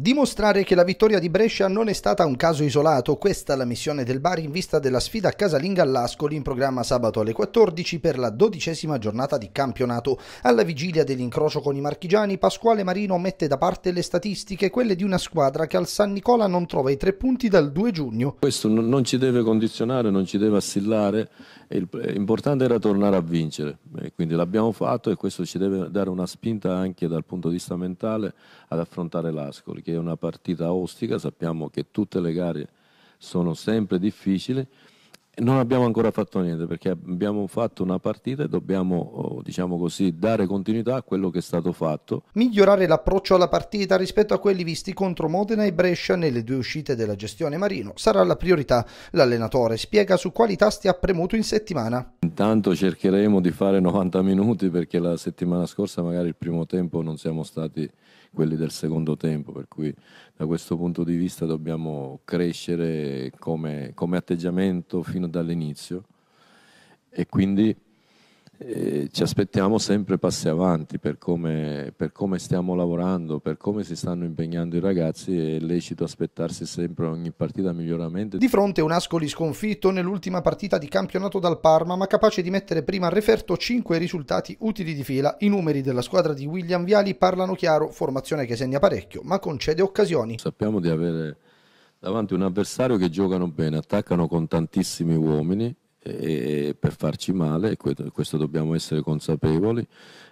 Dimostrare che la vittoria di Brescia non è stata un caso isolato, questa è la missione del Bari in vista della sfida casalinga all'Ascoli in programma sabato alle 14 per la dodicesima giornata di campionato. Alla vigilia dell'incrocio con i marchigiani, Pasquale Marino mette da parte le statistiche, quelle di una squadra che al San Nicola non trova i tre punti dal 2 giugno. Questo non ci deve condizionare, non ci deve assillare L'importante eh, era tornare a vincere, e quindi l'abbiamo fatto e questo ci deve dare una spinta anche dal punto di vista mentale ad affrontare l'Ascoli, che è una partita ostica, sappiamo che tutte le gare sono sempre difficili, non abbiamo ancora fatto niente perché abbiamo fatto una partita e dobbiamo, oh, diciamo così, dare continuità a quello che è stato fatto. Migliorare l'approccio alla partita rispetto a quelli visti contro Modena e Brescia nelle due uscite della gestione Marino sarà la priorità. L'allenatore spiega su quali tasti ha premuto in settimana. Intanto cercheremo di fare 90 minuti perché la settimana scorsa magari il primo tempo non siamo stati quelli del secondo tempo, per cui da questo punto di vista dobbiamo crescere come, come atteggiamento fino dall'inizio e quindi eh, ci aspettiamo sempre passi avanti per come, per come, stiamo lavorando, per come si stanno impegnando i ragazzi, è lecito aspettarsi sempre ogni partita miglioramento. Di fronte a un Ascoli sconfitto nell'ultima partita di campionato dal Parma, ma capace di mettere prima a referto 5 risultati utili di fila, i numeri della squadra di William Viali parlano chiaro, formazione che segna parecchio, ma concede occasioni. Sappiamo di avere davanti un avversario che giocano bene, attaccano con tantissimi uomini e per farci male, questo dobbiamo essere consapevoli,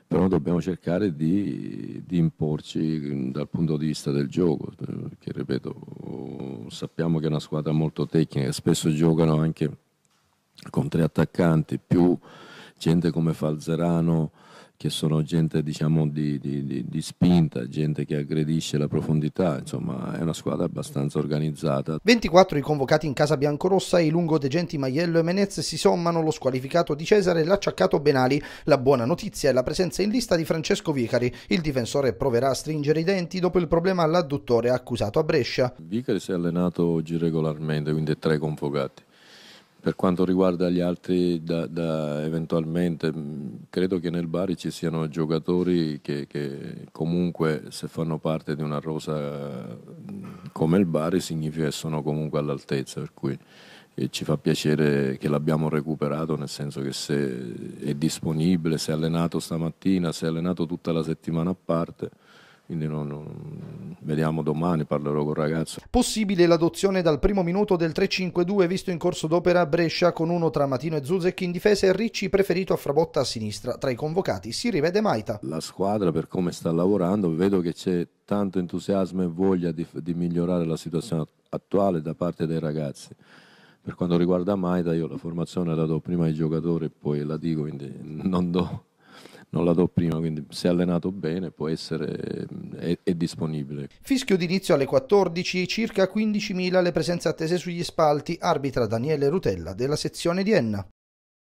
però dobbiamo cercare di, di, imporci mm, dal punto di vista del gioco, eh, che ripeto, sappiamo che è una squadra molto tecnica, spesso giocano anche con tre attaccanti più gente come Falzerano, che sono gente diciamo, di, di, di, spinta, gente che aggredisce la profondità, insomma è una squadra abbastanza organizzata. 24 i convocati in casa biancorossa, i lungo degenti Maiello e Menez si sommano lo squalificato di Cesare e l'acciaccato Benali. La buona notizia è la presenza in lista di Francesco Vicari, il difensore proverà a stringere i denti dopo il problema all'adduttore accusato a Brescia. Vicari si è allenato oggi regolarmente, quindi è tre convocati. Per quanto riguarda gli altri, da, da, eventualmente mm, credo che nel Bari ci siano giocatori che, che, comunque se fanno parte di una rosa mm, come il Bari significa che sono comunque all'altezza, per cui eh, ci fa piacere che l'abbiamo recuperato, nel senso che se è disponibile, se è allenato stamattina, se è allenato tutta la settimana a parte quindi non, non, vediamo domani, parlerò con il ragazzo. Possibile l'adozione dal primo minuto del 3-5-2 visto in corso d'opera a Brescia con uno tra Matino e Zuzek in difesa e Ricci preferito a Frabotta a sinistra. Tra i convocati si rivede Maita. La squadra per come sta lavorando vedo che c'è tanto entusiasmo e voglia di, di migliorare la situazione attuale da parte dei ragazzi. Per quanto riguarda Maita io la formazione la do prima ai giocatori e poi la dico, quindi non do non la do prima, quindi se allenato bene può essere, mm, è, è disponibile. Fischio d'inizio alle 14, circa 15.000 le presenze attese sugli spalti, arbitra Daniele Rutella della sezione di Enna.